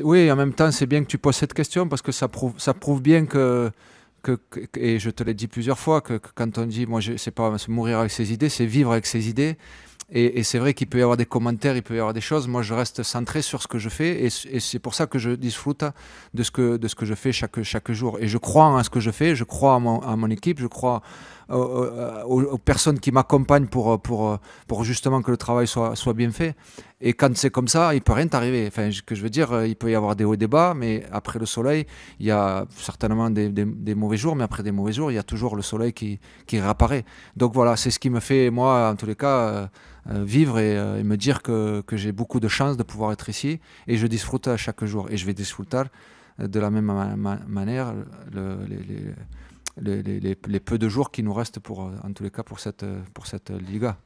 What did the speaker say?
oui, en même temps, c'est bien que tu poses cette question parce que ça prouve, ça prouve bien que, et je te l'ai dit plusieurs fois, que, quand on dit, moi, c'est pas se mourir avec ses idées, c'est vivre avec ses idées. Et, c'est vrai qu'il peut y avoir des commentaires, il peut y avoir des choses. Moi, je reste centré sur ce que je fais et, c'est pour ça que je disfrute de ce que, de ce que je fais chaque, chaque jour. Et je crois en ce que je fais, je crois à mon, équipe, je crois aux, personnes qui m'accompagnent pour, pour, pour justement que le travail soit, soit bien fait. Et quand c'est comme ça, il peut rien t'arriver. Enfin, ce que je veux dire, euh, il peut y avoir des hauts et des bas, mais après le soleil, il y a certainement des, mauvais jours, mais après des mauvais jours, il y a toujours le soleil qui, qui réapparaît. Donc voilà, c'est ce qui me fait, moi, en tous les cas, euh, euh, vivre et, me dire que, que j'ai beaucoup de chance de pouvoir être ici. Et je disfrute à chaque jour. Et je vais disfruter de la même manière le, les, les, les, les, peu de jours qui nous restent, pour, en tous les cas, pour cette, pour cette Liga.